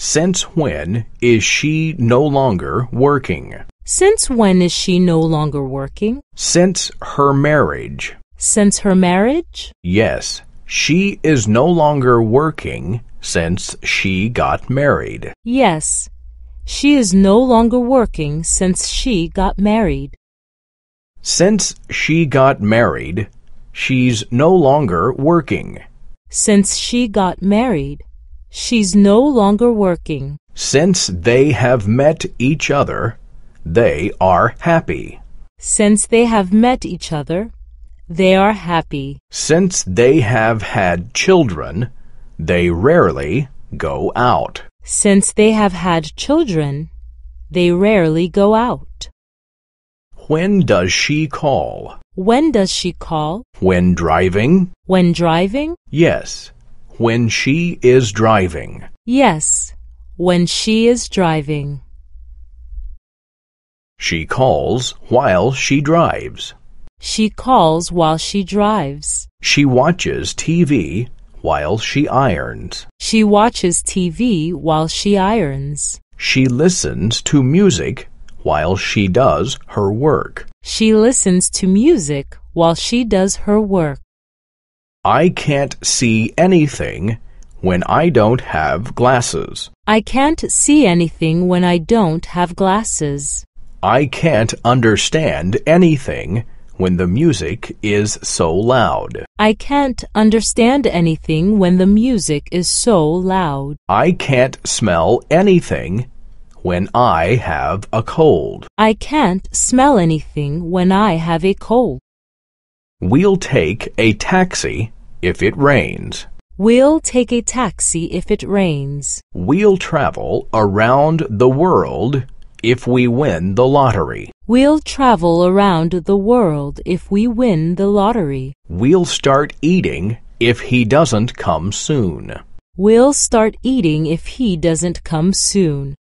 Since when is she no longer working? Since when is she no longer working? Since her marriage. Since her marriage? Yes. She is no longer working since she got married. Yes. She is no longer working since she got married. Since she got married, she's no longer working. Since she got married, She's no longer working. Since they have met each other, they are happy. Since they have met each other, they are happy. Since they have had children, they rarely go out. Since they have had children, they rarely go out. When does she call? When does she call? When driving? When driving? Yes. When she is driving. Yes, when she is driving. She calls while she drives. She calls while she drives. She watches TV while she irons. She watches TV while she irons. She listens to music while she does her work. She listens to music while she does her work. I can't see anything when I don't have glasses. I can't see anything when I don't have glasses. I can't understand anything when the music is so loud. I can't understand anything when the music is so loud. I can't smell anything when I have a cold. I can't smell anything when I have a cold. We'll take a taxi if it rains. We'll take a taxi if it rains. We'll travel around the world if we win the lottery. We'll travel around the world if we win the lottery. We'll start eating if he doesn't come soon. We'll start eating if he doesn't come soon.